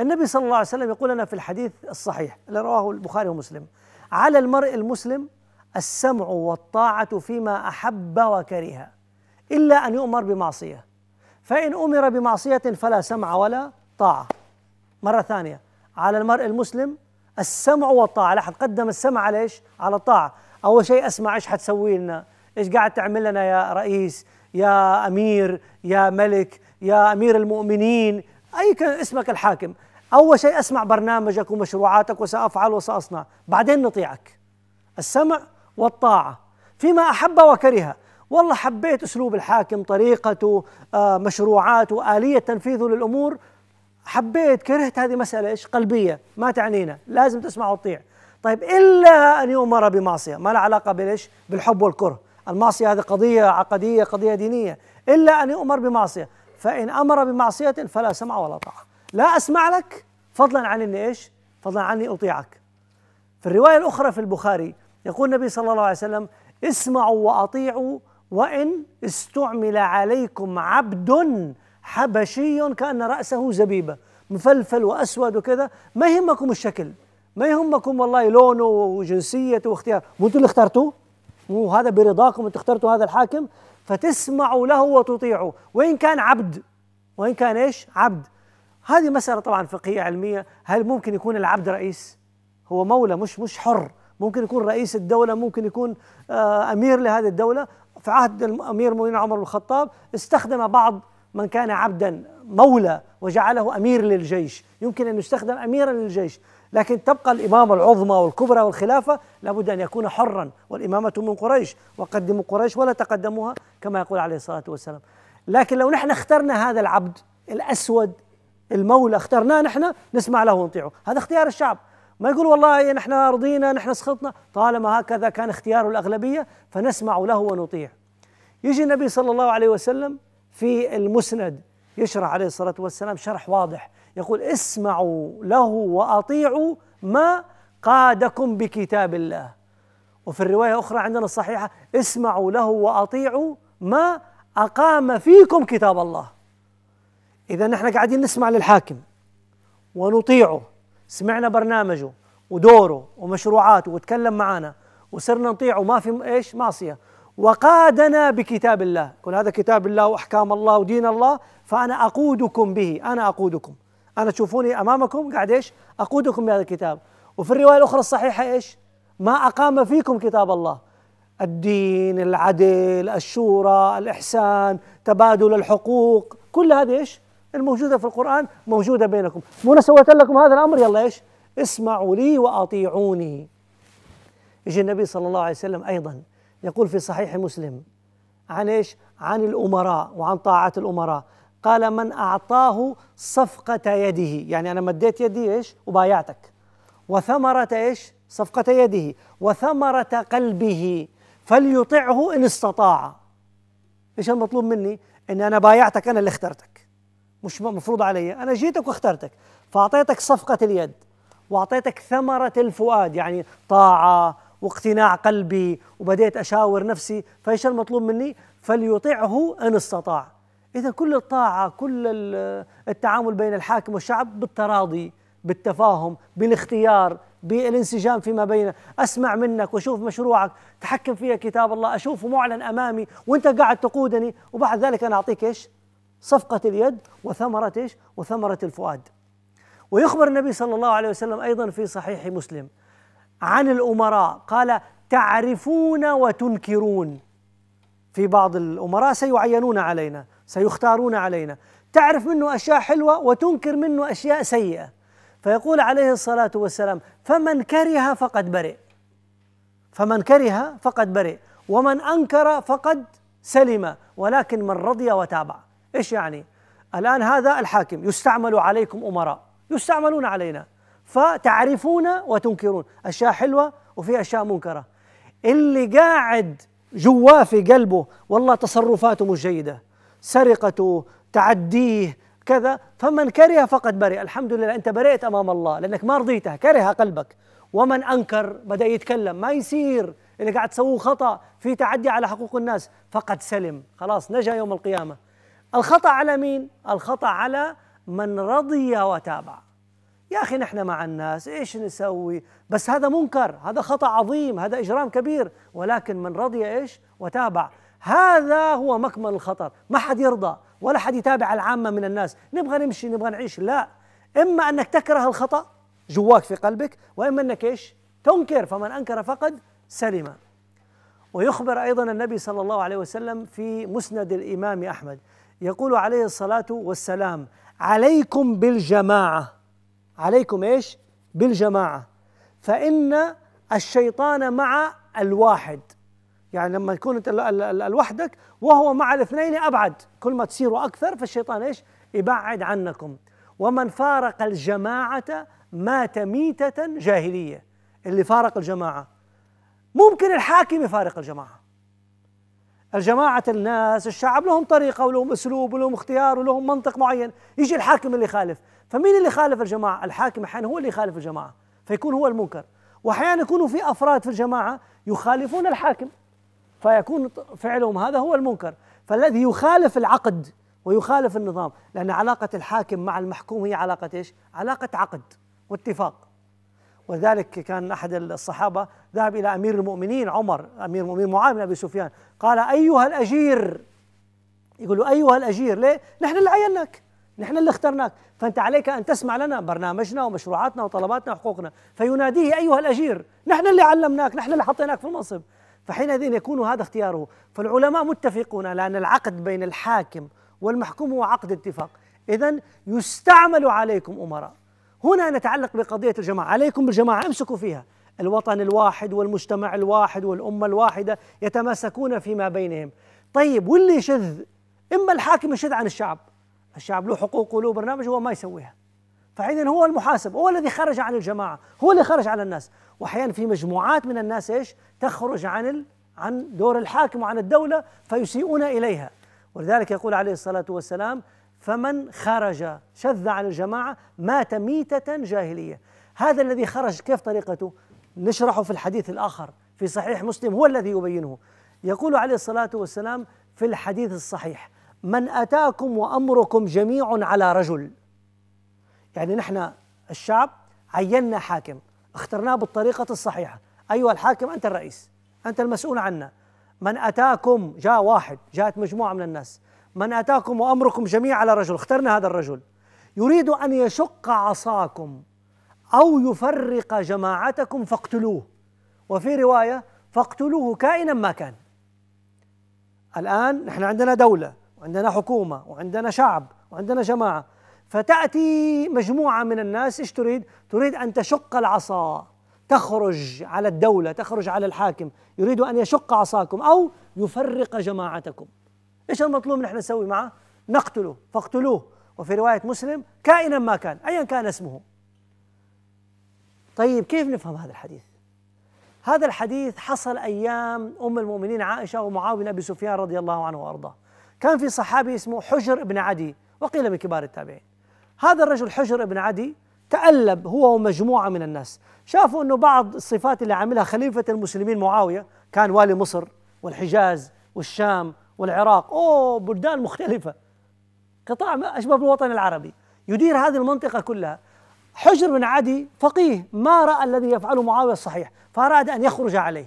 النبي صلى الله عليه وسلم يقول لنا في الحديث الصحيح اللي رواه البخاري ومسلم على المرء المسلم السمع والطاعة فيما أحب وكره إلا أن يؤمر بمعصية فإن أمر بمعصية فلا سمع ولا طاعة مرة ثانية على المرء المسلم السمع والطاعة لاحظ قدم السمع على إيش على الطاعة أول شيء أسمع إيش حتسوي لنا إيش قاعد تعمل لنا يا رئيس يا أمير يا ملك يا أمير المؤمنين أي كان اسمك الحاكم أول شيء أسمع برنامجك ومشروعاتك وسأفعل وسأصنع بعدين نطيعك السمع والطاعة فيما أحب وكره والله حبيت أسلوب الحاكم طريقته آه، مشروعاته آلية تنفيذه للأمور حبيت كرهت هذه مسألة إيش قلبية ما تعنينا لازم تسمع وتطيع طيب إلا أن يؤمر بمعصية ما لها علاقة بإيش بالحب والكره المعصية هذه قضية عقدية قضية دينية إلا أن يؤمر بمعصية فإن أمر بمعصية فلا سمع ولا طاعة لا أسمع لك فضلا عن أني إيش فضلا عني أطيعك في الرواية الأخرى في البخاري يقول النبي صلى الله عليه وسلم اسمعوا وأطيعوا وإن استعمل عليكم عبد حبشي كأن رأسه زبيبة مفلفل وأسود وكذا ما يهمكم الشكل ما يهمكم والله لونه وجنسيته واختيار مو اللي اخترتوه هذا برضاكم انتوا اخترتوا هذا الحاكم فتسمع له وتطيعه وإن كان عبد وإن كان إيش عبد هذه مسألة طبعا فقهية علمية هل ممكن يكون العبد رئيس هو مولى مش مش حر ممكن يكون رئيس الدولة ممكن يكون آه، أمير لهذه الدولة في عهد الأمير المؤمنين عمر بن الخطاب استخدم بعض من كان عبدا مولى وجعله امير للجيش يمكن ان يستخدم اميرا للجيش لكن تبقى الامامه العظمى والكبرى والخلافه لابد ان يكون حرا والامامه من قريش وقدموا قريش ولا تقدموها كما يقول عليه الصلاه والسلام لكن لو نحن اخترنا هذا العبد الاسود المولى اخترناه نحن نسمع له ونطيعه هذا اختيار الشعب ما يقول والله نحن رضينا نحن سخطنا طالما هكذا كان اختيار الأغلبية فنسمع له ونطيع يجي النبي صلى الله عليه وسلم في المسند يشرح عليه الصلاة والسلام شرح واضح يقول اسمعوا له وأطيعوا ما قادكم بكتاب الله وفي الرواية أخرى عندنا الصحيحة اسمعوا له وأطيعوا ما أقام فيكم كتاب الله إذا نحن قاعدين نسمع للحاكم ونطيعه سمعنا برنامجه ودوره ومشروعاته وتكلم معنا وصرنا نطيعه ما في ايش معصية وقادنا بكتاب الله قل هذا كتاب الله وأحكام الله ودين الله فأنا أقودكم به أنا أقودكم أنا تشوفوني أمامكم قاعد إيش أقودكم بهذا الكتاب وفي الرواية الأخرى الصحيحة إيش ما أقام فيكم كتاب الله الدين العدل الشورى الإحسان تبادل الحقوق كل هذه إيش الموجودة في القرآن موجودة بينكم مو أنا سويت لكم هذا الأمر يلا إيش اسمعوا لي وأطيعوني يجي النبي صلى الله عليه وسلم أيضا يقول في صحيح مسلم عن ايش؟ عن الامراء وعن طاعة الامراء قال من اعطاه صفقة يده، يعني انا مديت يدي ايش؟ وبايعتك وثمرة ايش؟ صفقة يده وثمرة قلبه فليطعه ان استطاع. ايش المطلوب مني؟ اني انا بايعتك انا اللي اخترتك. مش مفروض علي، انا جيتك واخترتك فاعطيتك صفقة اليد واعطيتك ثمرة الفؤاد يعني طاعة واقتناع قلبي وبديت أشاور نفسي فإيش المطلوب مني فليطيعه أن استطاع إذا كل الطاعة كل التعامل بين الحاكم والشعب بالتراضي بالتفاهم بالاختيار بالانسجام فيما بينه أسمع منك وأشوف مشروعك تحكم فيها كتاب الله أشوفه معلن أمامي وأنت قاعد تقودني وبعد ذلك أنا أعطيك إيش صفقة اليد وثمرة إيش وثمرة الفؤاد ويخبر النبي صلى الله عليه وسلم أيضا في صحيح مسلم عن الأمراء قال تعرفون وتنكرون في بعض الأمراء سيعينون علينا سيختارون علينا تعرف منه أشياء حلوة وتنكر منه أشياء سيئة فيقول عليه الصلاة والسلام فمن كره فقد برئ فمن كره فقد برئ ومن أنكر فقد سلم ولكن من رضي وتابع إيش يعني؟ الآن هذا الحاكم يستعمل عليكم أمراء يستعملون علينا فتعرفون وتنكرون أشياء حلوة وفي أشياء منكرة اللي قاعد جواه في قلبه والله تصرفاته مش جيدة سرقته تعديه كذا فمن كره فقد برئ الحمد لله أنت برئت أمام الله لأنك ما رضيته كره قلبك ومن أنكر بدأ يتكلم ما يصير اللي قاعد تسووه خطأ في تعدي على حقوق الناس فقد سلم خلاص نجا يوم القيامة الخطأ على مين؟ الخطأ على من رضي وتابع يا أخي نحن مع الناس إيش نسوي بس هذا منكر هذا خطأ عظيم هذا إجرام كبير ولكن من رضي إيش وتابع هذا هو مكمن الخطر ما حد يرضى ولا حد يتابع العامة من الناس نبغى نمشي نبغى نعيش لا إما أنك تكره الخطأ جواك في قلبك وإما أنك إيش تنكر فمن أنكر فقد سلم ويخبر أيضا النبي صلى الله عليه وسلم في مسند الإمام أحمد يقول عليه الصلاة والسلام عليكم بالجماعة عليكم ايش؟ بالجماعه فان الشيطان مع الواحد يعني لما تكون انت لوحدك وهو مع الاثنين ابعد كل ما تصيروا اكثر فالشيطان ايش؟ يبعد عنكم ومن فارق الجماعه مات ميته جاهليه اللي فارق الجماعه ممكن الحاكم يفارق الجماعه الجماعة الناس الشعب لهم طريقة ولهم أسلوب ولهم اختيار ولهم منطق معين يجي الحاكم اللي خالف فمين اللي خالف الجماعة الحاكم أحيانا هو اللي يخالف الجماعة فيكون هو المنكر وأحيانا يكونوا في أفراد في الجماعة يخالفون الحاكم فيكون فعلهم هذا هو المنكر فالذي يخالف العقد ويخالف النظام لأن علاقة الحاكم مع المحكوم هي علاقة إيش؟ علاقة عقد واتفاق ولذلك كان أحد الصحابة ذهب إلى أمير المؤمنين عمر أمير المؤمنين معاوية بن أبي سفيان قال أيها الأجير يقول له أيها الأجير ليه؟ نحن اللي عيناك نحن اللي اخترناك فأنت عليك أن تسمع لنا برنامجنا ومشروعاتنا وطلباتنا وحقوقنا فيناديه أيها الأجير نحن اللي علمناك نحن اللي حطيناك في المنصب فحينئذ يكون هذا اختياره فالعلماء متفقون على أن العقد بين الحاكم والمحكوم هو عقد اتفاق إذا يستعمل عليكم أمراء هنا نتعلق بقضية الجماعة عليكم بالجماعة امسكوا فيها الوطن الواحد والمجتمع الواحد والأمة الواحدة يتماسكون فيما بينهم طيب واللي يشذ إما الحاكم يشذ عن الشعب الشعب له حقوق وله برنامج هو ما يسويها فاذا هو المحاسب هو الذي خرج عن الجماعة هو اللي خرج على الناس وأحيانا في مجموعات من الناس إيش تخرج عن ال... عن دور الحاكم وعن الدولة فيسيئون إليها ولذلك يقول عليه الصلاة والسلام فمن خرج شذ عن الجماعة مات ميتة جاهلية هذا الذي خرج كيف طريقته نشرحه في الحديث الآخر في صحيح مسلم هو الذي يبينه يقول عليه الصلاة والسلام في الحديث الصحيح من أتاكم وأمركم جميع على رجل يعني نحن الشعب عينا حاكم اخترناه بالطريقة الصحيحة أيها الحاكم أنت الرئيس أنت المسؤول عنا من أتاكم جاء واحد جاءت مجموعة من الناس من أتاكم وأمركم جميع على رجل اخترنا هذا الرجل يريد أن يشق عصاكم أو يفرق جماعتكم فاقتلوه وفي رواية فاقتلوه كائنا ما كان الآن نحن عندنا دولة وعندنا حكومة وعندنا شعب وعندنا جماعة فتأتي مجموعة من الناس ايش تريد؟ تريد أن تشق العصا تخرج على الدولة تخرج على الحاكم يريد أن يشق عصاكم أو يفرق جماعتكم ايش المطلوب نحن نسوي معه؟ نقتله فاقتلوه وفي رواية مسلم كائنا ما كان أيا كان اسمه طيب كيف نفهم هذا الحديث؟ هذا الحديث حصل أيام أم المؤمنين عائشة ومعاوية بن أبي سفيان رضي الله عنه وأرضاه كان في صحابي اسمه حجر بن عدي وقيل من كبار التابعين هذا الرجل حجر بن عدي تألب هو ومجموعة من الناس شافوا أنه بعض الصفات اللي عملها خليفة المسلمين معاوية كان والي مصر والحجاز والشام والعراق أوه بلدان مختلفة قطاع أشبه بالوطن العربي يدير هذه المنطقة كلها حجر بن عدي فقيه ما رأى الذي يفعله معاوية الصحيح فأراد أن يخرج عليه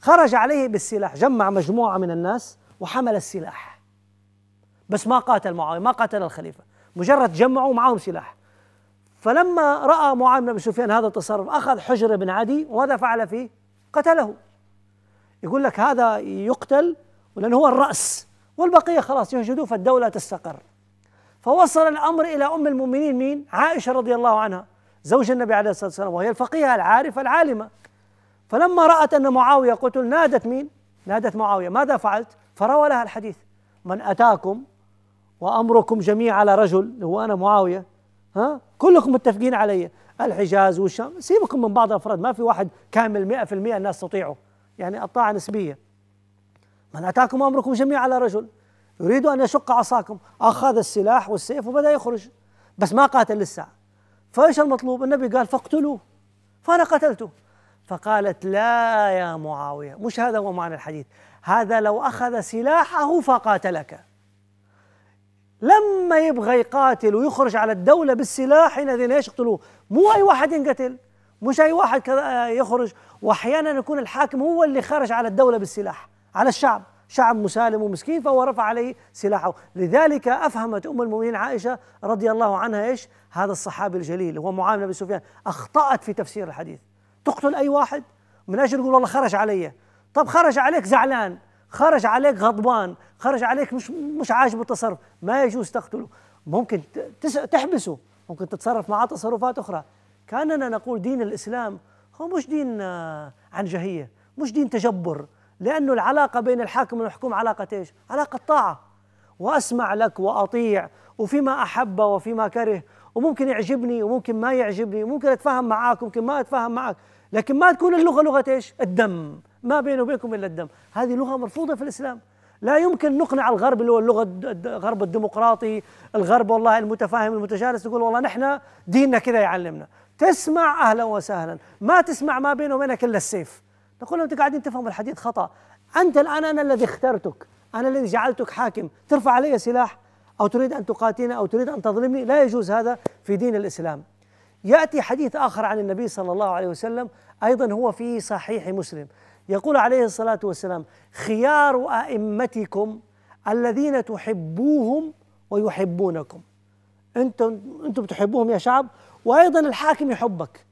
خرج عليه بالسلاح جمع مجموعة من الناس وحمل السلاح بس ما قاتل معاوية ما قاتل الخليفة مجرد جمعوا معهم سلاح فلما رأى معاوية بن أبي سفيان هذا التصرف أخذ حجر بن عدي وماذا فعل فيه؟ قتله يقول لك هذا يقتل ولأن هو الرأس والبقية خلاص يهجدوا فالدولة تستقر فوصل الأمر إلى أم المؤمنين مين؟ عائشة رضي الله عنها زوج النبي عليه الصلاة والسلام وهي الفقيهة العارفة العالمة فلما رأت أن معاوية قتل نادت مين؟ نادت معاوية ماذا فعلت؟ فروى لها الحديث من أتاكم وأمركم جميع على رجل هو أنا معاوية ها كلكم متفقين علي الحجاز والشام سيبكم من بعض الأفراد ما في واحد كامل 100% الناس تطيعه يعني الطاعة نسبية من أتاكم أمركم جميع على رجل يريد أن يشق عصاكم أخذ السلاح والسيف وبدأ يخرج بس ما قاتل لسه فإيش المطلوب النبي قال فاقتلوه فأنا قتلته فقالت لا يا معاوية مش هذا هو معنى الحديث هذا لو أخذ سلاحه فقاتلك لما يبغى يقاتل ويخرج على الدولة بالسلاح حينئذ ايش يقتلوه؟ مو أي واحد ينقتل مش أي واحد كذا آه، يخرج وأحيانا يكون الحاكم هو اللي خرج على الدولة بالسلاح على الشعب شعب مسالم ومسكين فهو رفع عليه سلاحه لذلك أفهمت أم المؤمنين عائشة رضي الله عنها إيش هذا الصحابي الجليل هو معاملة بن سفيان أخطأت في تفسير الحديث تقتل أي واحد من أجل يقول والله خرج علي طب خرج عليك زعلان خرج عليك غضبان خرج عليك مش مش عاجبه التصرف ما يجوز تقتله ممكن تحبسه ممكن تتصرف معه تصرفات أخرى كأننا نقول دين الإسلام هو مش دين آه، عنجهية مش دين تجبر لأنه العلاقة بين الحاكم والمحكوم علاقة إيش؟ علاقة طاعة وأسمع لك وأطيع وفيما أحب وفيما كره وممكن يعجبني وممكن ما يعجبني وممكن أتفاهم معاك وممكن ما أتفاهم معك لكن ما تكون اللغة لغة إيش؟ الدم ما بينه وبينكم إلا الدم هذه لغة مرفوضة في الإسلام لا يمكن نقنع الغرب اللي هو اللغة الغرب الديمقراطي الغرب والله المتفاهم المتجالس يقول والله نحن ديننا كذا يعلمنا تسمع أهلا وسهلا ما تسمع ما بينه وبينك إلا السيف نقول لهم أنت قاعدين تفهموا الحديث خطأ أنت الآن أنا الذي اخترتك أنا الذي جعلتك حاكم ترفع علي سلاح أو تريد أن تقاتلني أو تريد أن تظلمني لا يجوز هذا في دين الإسلام يأتي حديث آخر عن النبي صلى الله عليه وسلم أيضا هو في صحيح مسلم يقول عليه الصلاة والسلام خيار أئمتكم الذين تحبوهم ويحبونكم أنتم أنتم تحبوهم يا شعب وأيضا الحاكم يحبك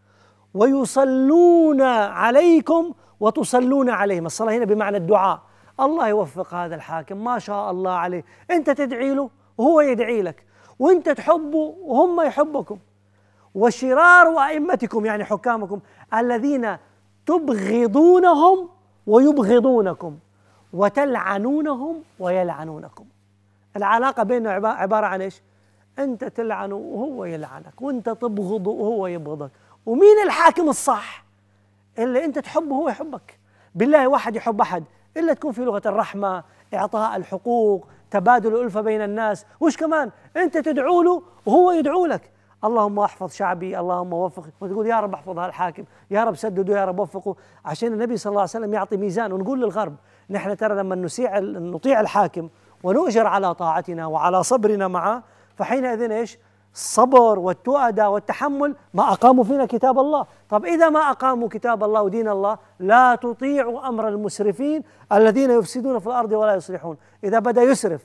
ويصلون عليكم وتصلون عليهم الصلاة هنا بمعنى الدعاء الله يوفق هذا الحاكم ما شاء الله عليه أنت تدعي له وهو يدعي لك وأنت تحبه وهم يحبكم وشرار أئمتكم يعني حكامكم الذين تبغضونهم ويبغضونكم وتلعنونهم ويلعنونكم العلاقة بينه عبارة عن إيش أنت تلعنه وهو يلعنك وأنت تبغضه وهو يبغضك ومين الحاكم الصح اللي أنت تحبه هو يحبك بالله واحد يحب أحد إلا تكون في لغة الرحمة إعطاء الحقوق تبادل الألفة بين الناس وش كمان أنت تدعو له وهو يدعو لك اللهم احفظ شعبي اللهم وفق وتقول يا رب احفظ هالحاكم يا رب سدده يا رب وفقه عشان النبي صلى الله عليه وسلم يعطي ميزان ونقول للغرب نحن ترى لما نسيع نطيع الحاكم ونؤجر على طاعتنا وعلى صبرنا معه فحينئذ ايش الصبر والتؤدى والتحمل ما أقاموا فينا كتاب الله طب إذا ما أقاموا كتاب الله ودين الله لا تطيعوا أمر المسرفين الذين يفسدون في الأرض ولا يصلحون إذا بدأ يسرف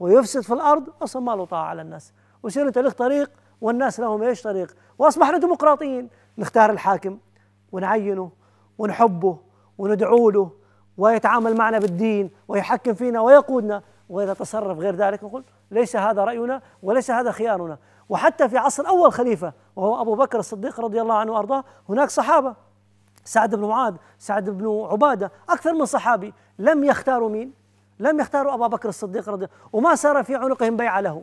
ويفسد في الأرض أصلا ما له طاعة على الناس وسير أنت لك طريق والناس لهم ايش طريق واصبحنا ديمقراطيين نختار الحاكم ونعينه ونحبه وندعو له ويتعامل معنا بالدين ويحكم فينا ويقودنا واذا تصرف غير ذلك نقول ليس هذا راينا وليس هذا خيارنا وحتى في عصر اول خليفه وهو ابو بكر الصديق رضي الله عنه وارضاه هناك صحابه سعد بن معاذ سعد بن عباده اكثر من صحابي لم يختاروا مين لم يختاروا ابا بكر الصديق رضي الله وما سار في عنقهم بيعه له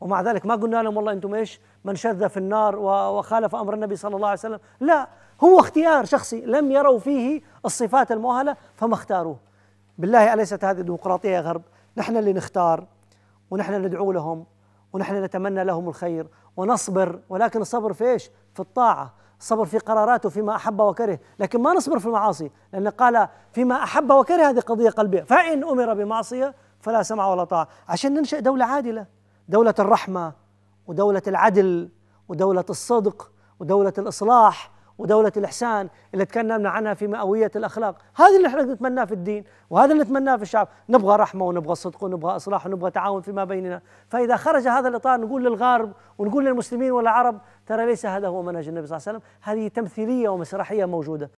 ومع ذلك ما قلنا لهم والله انتم ايش من شذ في النار وخالف امر النبي صلى الله عليه وسلم لا هو اختيار شخصي لم يروا فيه الصفات المؤهله فما اختاروه بالله اليست هذه ديمقراطيه يا غرب نحن اللي نختار ونحن ندعو لهم ونحن نتمنى لهم الخير ونصبر ولكن الصبر في ايش في الطاعه الصبر في قراراته فيما احب وكره لكن ما نصبر في المعاصي لان قال فيما احب وكره هذه قضيه قلبيه فان امر بمعصيه فلا سمع ولا طاعه عشان ننشئ دوله عادله دولة الرحمة ودولة العدل ودولة الصدق ودولة الإصلاح ودولة الإحسان اللي تكلمنا عنها في مئوية الأخلاق هذا اللي احنا نتمناه في الدين وهذا اللي نتمناه في الشعب نبغى رحمة ونبغى صدق ونبغى إصلاح ونبغى تعاون فيما بيننا فإذا خرج هذا الإطار نقول للغرب ونقول للمسلمين والعرب ترى ليس هذا هو منهج النبي صلى الله عليه وسلم هذه تمثيلية ومسرحية موجودة